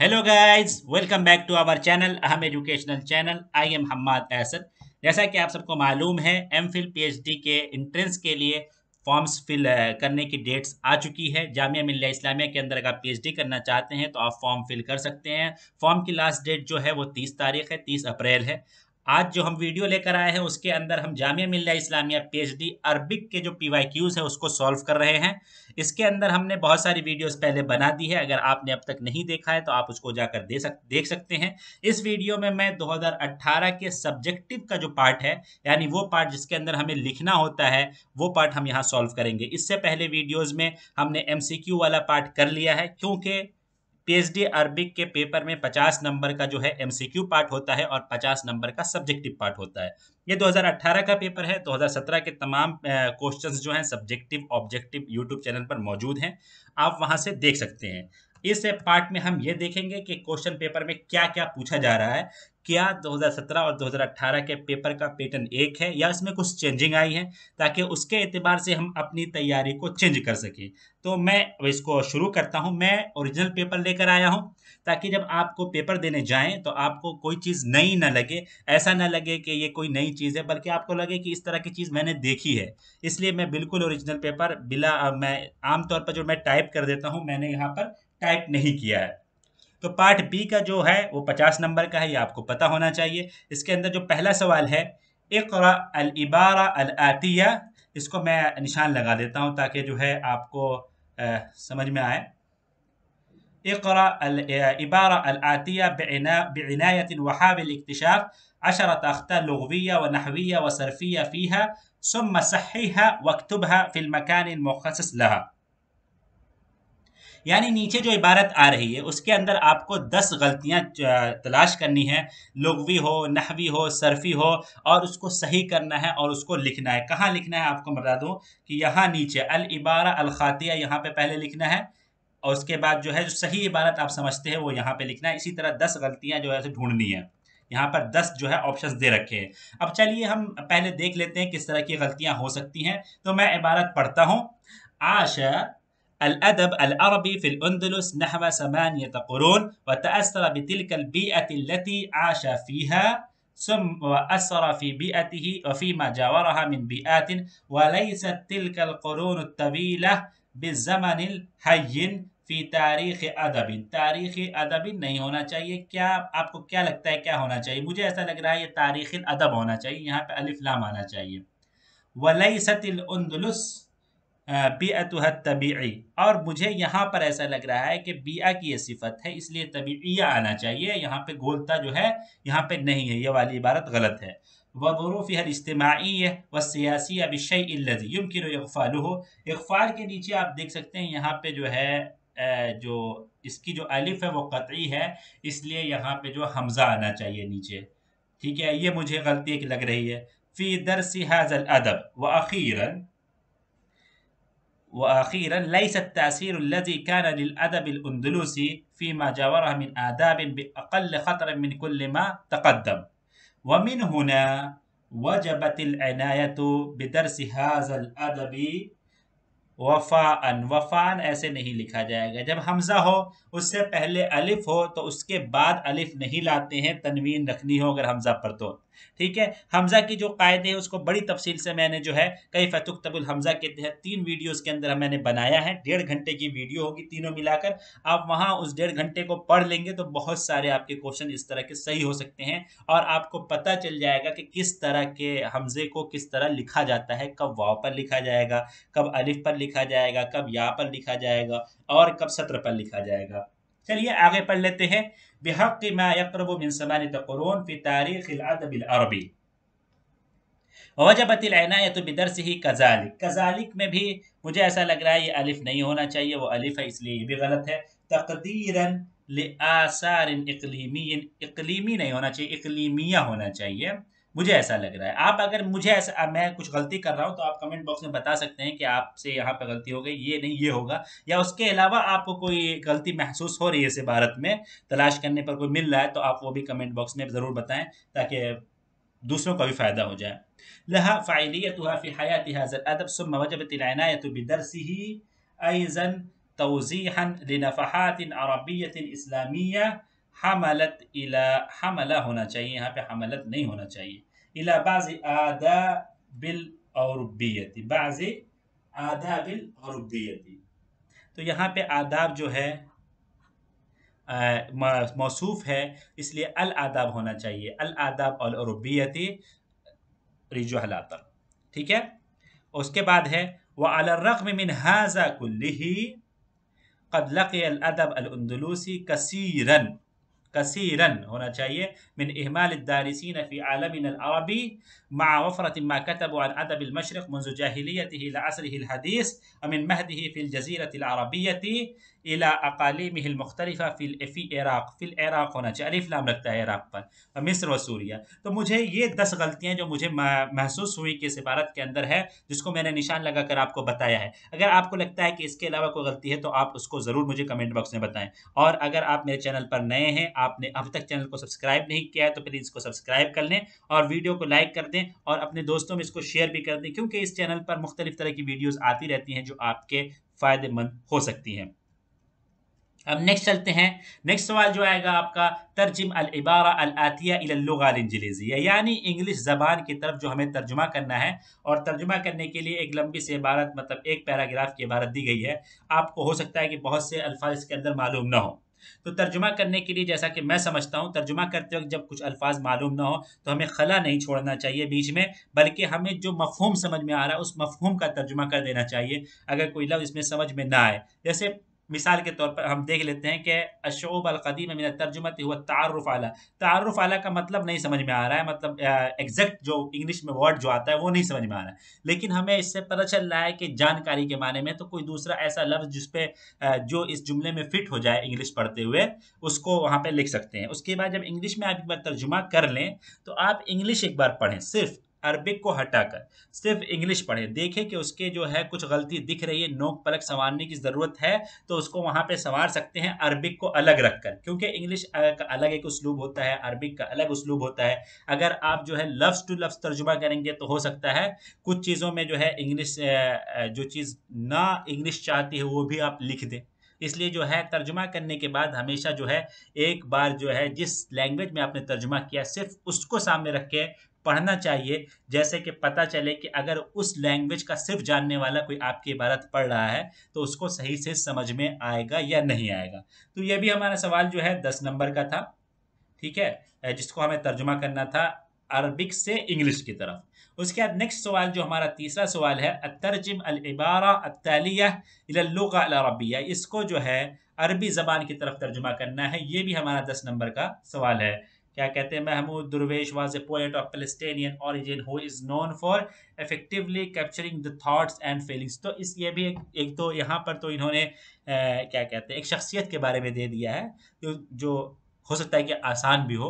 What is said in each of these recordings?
hello guys welcome back to our channel अहम educational channel I am Hammad Asad जैसा कि आप सबको मालूम है एम फिल पी के इंट्रेंस के लिए फॉर्म्स फिल uh, करने की डेट्स आ चुकी है जामिया मिल्लिया इस्लामिया के अंदर अगर आप पीएचडी करना चाहते हैं तो आप फॉर्म फिल कर सकते हैं फॉर्म की लास्ट डेट जो है वो तीस तारीख है तीस अप्रैल है आज जो हम वीडियो लेकर आए हैं उसके अंदर हम जामिया मिल्ला इस्लामिया पीएचडी अरबिक के जो पी वाई क्यूज़ हैं उसको सॉल्व कर रहे हैं इसके अंदर हमने बहुत सारी वीडियोस पहले बना दी है अगर आपने अब तक नहीं देखा है तो आप उसको जाकर दे सक देख सकते हैं इस वीडियो में मैं 2018 के सब्जेक्टिव का जो पार्ट है यानी वो पार्ट जिसके अंदर हमें लिखना होता है वो पार्ट हम यहाँ सॉल्व करेंगे इससे पहले वीडियोज़ में हमने एम वाला पार्ट कर लिया है क्योंकि पीएचडी अरबिक के पेपर में 50 नंबर का जो है एमसीक्यू पार्ट होता है और 50 नंबर का सब्जेक्टिव पार्ट होता है ये 2018 का पेपर है 2017 के तमाम क्वेश्चंस जो हैं सब्जेक्टिव ऑब्जेक्टिव यूट्यूब चैनल पर मौजूद हैं आप वहां से देख सकते हैं इस पार्ट में हम ये देखेंगे कि क्वेश्चन पेपर में क्या क्या पूछा जा रहा है क्या 2017 और 2018 के पेपर का पैटर्न एक है या इसमें कुछ चेंजिंग आई है ताकि उसके एतबार से हम अपनी तैयारी को चेंज कर सकें तो मैं इसको शुरू करता हूं मैं ओरिजिनल पेपर लेकर आया हूं ताकि जब आपको पेपर देने जाएं तो आपको कोई चीज़ नई ना लगे ऐसा ना लगे कि ये कोई नई चीज़ है बल्कि आपको लगे कि इस तरह की चीज़ मैंने देखी है इसलिए मैं बिल्कुल ओरिजिनल पेपर बिला मैं आमतौर पर जो मैं टाइप कर देता हूँ मैंने यहाँ पर टाइप नहीं किया है तो पार्ट बी का जो है वो पचास नंबर का है ये आपको पता होना चाहिए इसके अंदर जो पहला सवाल है इकरा अल इबारा अल आतिया इसको मैं निशान लगा देता हूँ ताकि जो है आपको आ, समझ में आए اقرأ العبارة الآتية بعناية وحاول اكتشاف عشرة أخطاء لغوية ونحوية وصرفية فيها ثم صححها واكتبها في المكان المخصص لها यानी नीचे जो इबारत आ रही है उसके अंदर आपको दस गलतियाँ तलाश करनी है लघवी हो नहवी हो सरफी हो और उसको सही करना है और उसको लिखना है कहाँ लिखना है आपको बता दूँ कि यहाँ नीचे अल इबारा अल ख़ातिया यहाँ पर पहले लिखना है और उसके बाद जो है जो सही इबारत आप समझते हैं वो यहाँ पे लिखना है इसी तरह दस गलतियाँ जो है उसे ढूंढनी है यहाँ पर दस जो है ऑप्शंस दे रखे हैं अब चलिए हम पहले देख लेते हैं किस तरह की गलतियाँ हो सकती हैं तो मैं इबारत पढ़ता हूँ आशा الأدب العربي في الأندلس نحو ثمانية قرون وتأثر بتلك البيئة التي عاش فيها ثم وأثر في بيئته وفيما جاورها من بيئات وليست تلك القرون الطويلة بالزمن الهين في تاريخ ادب تاريخ ادب نہیں ہونا چاہیے کیا آپ کو کیا لگتا ہے کیا ہونا چاہیے مجھے ایسا لگ رہا ہے یہ تاریخ ادب ہونا چاہیے یہاں پہ الف لام آنا چاہیے وَلَيْسَتِ الاندلس बियतुह तबी और मुझे यहाँ पर ऐसा लग रहा है कि बिया की ये सिफत है इसलिए तबीया आना चाहिए यहाँ पे गोलता जो है यहाँ पे नहीं है ये वाली इबारत गलत है व हरूफ हर इज्तमाही व सियासी अबिशय लजी यमकिन इकफ़ाल हो इकफ़ाल के नीचे आप देख सकते हैं यहाँ पे जो है जो इसकी जो अलिफ है वो कतई है इसलिए यहाँ पे जो हमज़ा आना चाहिए नीचे ठीक है ये मुझे गलती एक लग रही है फ़ी दर हाजल अदब व अखीरन وأخيرا ليس التأثير الذي كان للأدب الأندلسي فيما جاوره من آداب بأقل خطر من كل ما تقدم ومن هنا وجبت العناية بدرس هذا الأدب वफ़ा अन वफ़ान ऐसे नहीं लिखा जाएगा जब हमज़ा हो उससे पहले अलिफ हो तो उसके बाद अलिफ नहीं लाते हैं तनवीन रखनी हो अगर हमज़ा पर तो ठीक है हमज़ा की जो कायदे हैं उसको बड़ी तफसील से मैंने जो है कई फ़तुक तबुल हमज़ा के तहत तीन वीडियोस के अंदर मैंने बनाया है डेढ़ घंटे की वीडियो होगी तीनों मिलाकर आप वहाँ उस डेढ़ घंटे को पढ़ लेंगे तो बहुत सारे आपके क्वेश्चन इस तरह के सही हो सकते हैं और आपको पता चल जाएगा कि किस तरह के हमज़े को किस तरह लिखा जाता है कब वाव पर लिखा जाएगा कब अलिफ पर लिखा लिखा जाएगा कब यहाँ पर लिखा जाएगा और कब सत्र पर लिखा जाएगा चलिए आगे पढ़ लेते हैं बेहक तकरून फी तारीख अरबी वजबत तो बदर से ही कजालिक कजालिक में भी मुझे ऐसा लग रहा है ये अलिफ नहीं होना चाहिए वो अलिफ है इसलिए ये भी गलत है तकदीरन आसार इकलीमी इकलीमी नहीं होना चाहिए इकलीमिया होना चाहिए मुझे ऐसा लग रहा है आप अगर मुझे ऐसा मैं कुछ गलती कर रहा हूँ तो आप कमेंट बॉक्स में बता सकते हैं कि आपसे यहाँ पर गलती हो गई ये नहीं ये होगा या उसके अलावा आपको कोई गलती महसूस हो रही है इसे भारत में तलाश करने पर कोई मिल रहा है तो आप वो भी कमेंट बॉक्स में ज़रूर बताएं ताकि दूसरों का भी फ़ायदा हो जाए लहा फ़ाइलियत फ़ी हयात हाजर अदब सुम वजबत बदरसी ही अज़न तोज़ी हन लनफ़ात अरबियत इस्लामिया हमलत इला हमला होना चाहिए यहाँ पे हमलत नहीं होना चाहिए इला बाज आदा बिल और बीयती बाज आदा बिल और बीयती तो यहाँ पे आदाब जो है मौसूफ है इसलिए अल आदाब होना चाहिए अल आदाब और अरबियती रिजहलातर ठीक है उसके बाद है व अलरकम मिन हाजा कुल्ली कदलक अदब अलंदलूसी कसीरन كثيرا هنا चाहिए من إهمال الدارسين في عالمنا العربي مع وفرة ما كتبوا عن أدب المشرق منذ جاهليته إلى عصره الحديث ومن مهده في الجزيرة العربية इला अकाली महल मुख्तलिफ़ा फ़िल एफ़ी इराक़ फ़िल इराक़ होना चाहिए अलिफ लाम लगता है इराक़ पर मिस्र व सूरिया तो मुझे ये दस गलतियाँ जो मुझे महसूस हुई कि इस इबारत के अंदर है जिसको मैंने निशान लगा कर आपको बताया है अगर आपको लगता है कि इसके अलावा कोई गलती है तो आप उसको ज़रूर मुझे कमेंट बॉक्स में बताएं और अगर आप मेरे चैनल पर नए हैं आपने अब तक चैनल को सब्सक्राइब नहीं किया है तो प्लीज़ इसको सब्सक्राइब कर लें और वीडियो को लाइक कर दें और अपने दोस्तों में इसको शेयर भी कर दें क्योंकि इस चैनल पर मुख्तलिफ तरह की वीडियोज़ आती रहती हैं जो आपके फ़ायदेमंद हो सकती हैं अब नेक्स्ट चलते हैं नेक्स्ट सवाल जो आएगा आपका तर्जम अल इबारा अल आतिया यानी इंग्लिश ज़बान की तरफ जो हमें तर्जुमा करना है और तर्जुमा करने के लिए एक लंबी से इबारत मतलब एक पैराग्राफ की इबारत दी गई है आपको हो सकता है कि बहुत से अल्फाज इसके अंदर मालूम ना हो तो तर्जुमा करने के लिए जैसा कि मैं समझता हूँ तर्जुमा करते वक्त जब कुछ अल्फाज मालूम ना हो तो हमें खला नहीं छोड़ना चाहिए बीच में बल्कि हमें जो मफहम समझ में आ रहा है उस मफहूम का तर्जुमा कर देना चाहिए अगर कोई लफ्ज़ इसमें समझ में ना आए जैसे मिसाल के तौर पर हम देख लेते हैं कि अशोब अलकदीम मिन तर्जुमत हुआ तारफ़ आला तारफ़ आला का मतलब नहीं समझ में आ रहा है मतलब एग्जैक्ट जो इंग्लिश में वर्ड जो आता है वो नहीं समझ में आ रहा है लेकिन हमें इससे पता चल रहा है कि जानकारी के माने में तो कोई दूसरा ऐसा लफ्ज़ जिसपे जो इस जुमले में फिट हो जाए इंग्लिश पढ़ते हुए उसको वहाँ पर लिख सकते हैं उसके बाद जब इंग्लिश में आप एक बार तर्जुमा कर लें तो आप इंग्लिश एक बार पढ़ें सिर्फ अरबिक को हटाकर सिर्फ इंग्लिश पढ़ें देखें कि उसके जो है कुछ गलती दिख रही है नोक पलक संवारने की ज़रूरत है तो उसको वहाँ पे संवार सकते हैं अरबिक को अलग रखकर क्योंकि इंग्लिश का अलग एक उसलूब होता है अरबिक का अलग उसलूब होता है अगर आप जो है लफ्स टू लफ्स तर्जुमा करेंगे तो हो सकता है कुछ चीज़ों में जो है इंग्लिश जो चीज़ ना इंग्लिश चाहती है वो भी आप लिख दें इसलिए जो है तर्जुमा करने के बाद हमेशा जो है एक बार जो है जिस लैंग्वेज में आपने तर्जुमा किया सिर्फ उसको सामने रख के पढ़ना चाहिए जैसे कि पता चले कि अगर उस लैंग्वेज का सिर्फ जानने वाला कोई आपकी इबारत पढ़ रहा है तो उसको सही से समझ में आएगा या नहीं आएगा तो यह भी हमारा सवाल जो है दस नंबर का था ठीक है जिसको हमें तर्जुमा करना था अरबिक से इंग्लिश की तरफ उसके बाद नेक्स्ट सवाल जो हमारा तीसरा सवाल है तर्जम अलबारा अतालिया इसको जो है अरबी ज़बान की तरफ तर्जुमा करना है ये भी हमारा दस नंबर का सवाल है क्या कहते हैं Mahmoud Darwish was a poet of Palestinian origin who is known for effectively capturing the thoughts and feelings तो इस ये भी एक एक तो यहाँ पर तो इन्होंने आ, क्या कहते हैं एक शख्सियत के बारे में दे दिया है जो जो हो सकता है कि आसान भी हो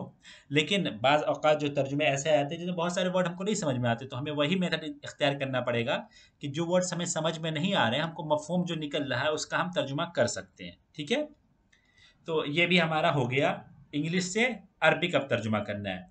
लेकिन बाज़ अवत जो तर्जुमे ऐसे आते हैं जिसमें बहुत सारे वर्ड हमको नहीं समझ में आते तो हमें वही मेथड इख्तियार करना पड़ेगा कि जो वर्ड्स हमें समझ में नहीं आ रहे हैं हमको मफहम जो निकल रहा है उसका हम तर्जुमा कर सकते हैं ठीक है तो ये भी हमारा हो गया इंग्लिश से अरबी कब तर्जुमा करना है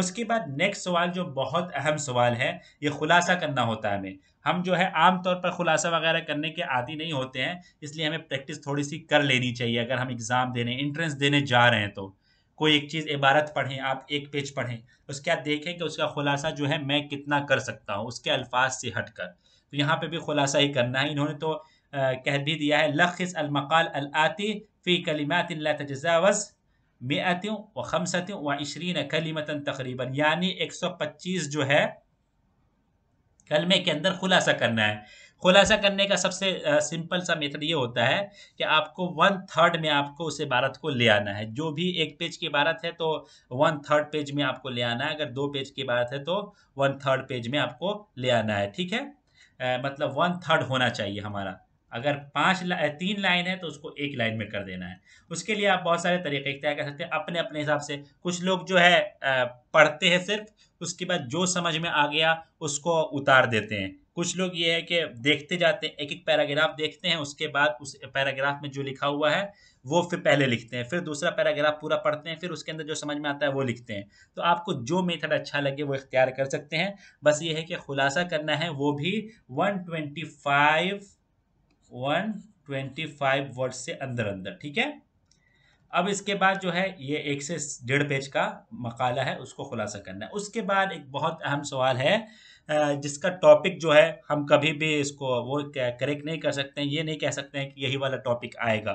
उसके बाद नेक्स्ट सवाल जो बहुत अहम सवाल है ये खुलासा करना होता है हमें हम जो है आमतौर पर खुलासा वगैरह करने के आदि नहीं होते हैं इसलिए हमें प्रैक्टिस थोड़ी सी कर लेनी चाहिए अगर हम एग्ज़ाम देने इंट्रेंस देने जा रहे हैं तो कोई एक चीज़ इबारत पढ़ें आप एक पेज पढ़ें उसके बाद देखें कि उसका खुलासा जो है मैं कितना कर सकता हूँ उसके अल्फाज से हट कर तो यहाँ पर भी खुलासा ही करना है इन्होंने तो कह भी दिया है लखिस अलमकाल अलाती फ़ी कलिमात तजावज़ मैं आती हूँ व इशरीन कलीमता तकरीबन यानी पच्चीस जो है कलमे के अंदर खुलासा करना है खुलासा करने का सबसे सिंपल सा मेथड ये होता है कि आपको वन थर्ड में आपको उस इबारत को ले आना है जो भी एक पेज की इबारत है तो वन थर्ड पेज में आपको ले आना है अगर दो पेज की इबारत है तो वन थर्ड पेज में आपको ले आना है ठीक है आ, मतलब वन थर्ड होना चाहिए हमारा अगर पाँच ला, तीन लाइन है तो उसको एक लाइन में कर देना है उसके लिए आप बहुत सारे तरीके इख्तियार कर सकते हैं अपने अपने हिसाब से कुछ लोग जो है पढ़ते हैं सिर्फ उसके बाद जो समझ में आ गया उसको उतार देते हैं कुछ लोग ये है कि देखते जाते हैं एक एक पैराग्राफ देखते हैं उसके बाद उस पैराग्राफ में जो लिखा हुआ है वो फिर पहले लिखते हैं फिर दूसरा पैराग्राफ पूरा पढ़ते हैं फिर उसके अंदर जो समझ में आता है वो लिखते हैं तो आपको जो मेथड अच्छा लगे वो इख्तियार कर सकते हैं बस ये है कि खुलासा करना है वो भी one twenty five one twenty five word से अंदर अंदर ठीक है अब इसके बाद जो है ये एक से डेढ़ पेज का मकाला है उसको खुलासा करना है उसके बाद एक बहुत अहम सवाल है जिसका टॉपिक जो है हम कभी भी इसको वो करेक्ट नहीं कर सकते हैं ये नहीं कह सकते हैं कि यही वाला टॉपिक आएगा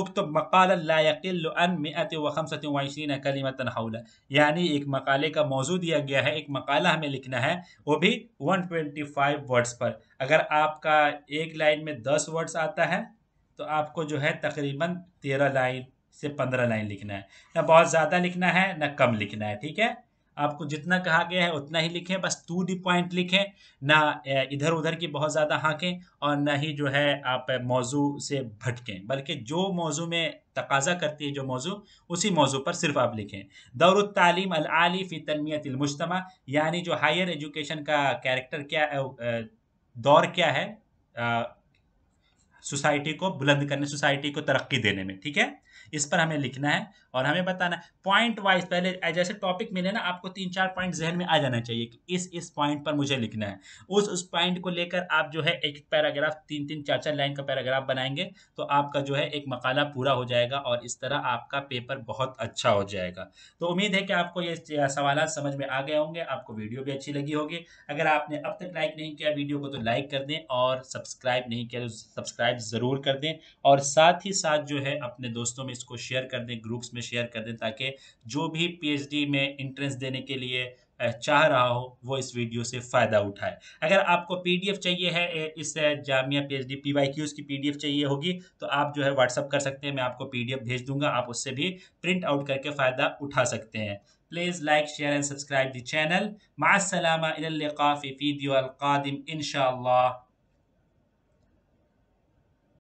उक्त मकालतिन कलीमतन हौला यानी एक मकाले का मौजू दिया गया है एक मकाला हमें लिखना है वो भी 125 वर्ड्स पर अगर आपका एक लाइन में 10 वर्ड्स आता है तो आपको जो है तकरीबन 13 लाइन से पंद्रह लाइन लिखना है ना बहुत ज़्यादा लिखना है ना कम लिखना है ठीक है आपको जितना कहा गया है उतना ही लिखें बस टू दी पॉइंट लिखें ना इधर उधर की बहुत ज़्यादा हाँकें और ना ही जो है आप मौजू से भटकें बल्कि जो मौजू में तकाजा करती है जो मौजू उसी मौजू पर सिर्फ आप लिखें दौर तालीम अली फ़ी तनमीतमजतमा यानी जो हायर एजुकेशन का कैरेक्टर क्या दौर क्या है सोसाइटी को बुलंद करने सोसाइटी को तरक्की देने में ठीक है इस पर हमें लिखना है और हमें बताना है पॉइंट वाइज पहले जैसे टॉपिक मिले ना आपको तीन चार पॉइंट जहन में आ जाना चाहिए कि इस इस पॉइंट पर मुझे लिखना है उस उस पॉइंट को लेकर आप जो है एक पैराग्राफ तीन तीन चार चार लाइन का पैराग्राफ बनाएंगे तो आपका जो है एक मकाला पूरा हो जाएगा और इस तरह आपका पेपर बहुत अच्छा हो जाएगा तो उम्मीद है कि आपको ये सवाल समझ में आ गए होंगे आपको वीडियो भी अच्छी लगी होगी अगर आपने अब तक लाइक नहीं किया वीडियो को तो लाइक कर दें और सब्सक्राइब नहीं किया तो सब्सक्राइब ज़रूर कर दें और साथ ही साथ जो है अपने दोस्तों में में इसको शेयर कर दें ग्रुप्स में शेयर कर दें ताकि जो भी पीएचडी में इंट्रेंस देने के लिए चाह रहा हो वो इस वीडियो से फ़ायदा उठाए अगर आपको पीडीएफ चाहिए है इस Jamia P H D P Y Qs की पीडीएफ चाहिए होगी तो आप जो है व्हाट्सअप कर सकते हैं मैं आपको पीडीएफ भेज दूंगा आप उससे भी प्रिंट आउट करके फ़ायदा उठा सकते हैं please like share and subscribe the channel मासलामा इल्लिका फ़ी वीडियो अलकादिम इन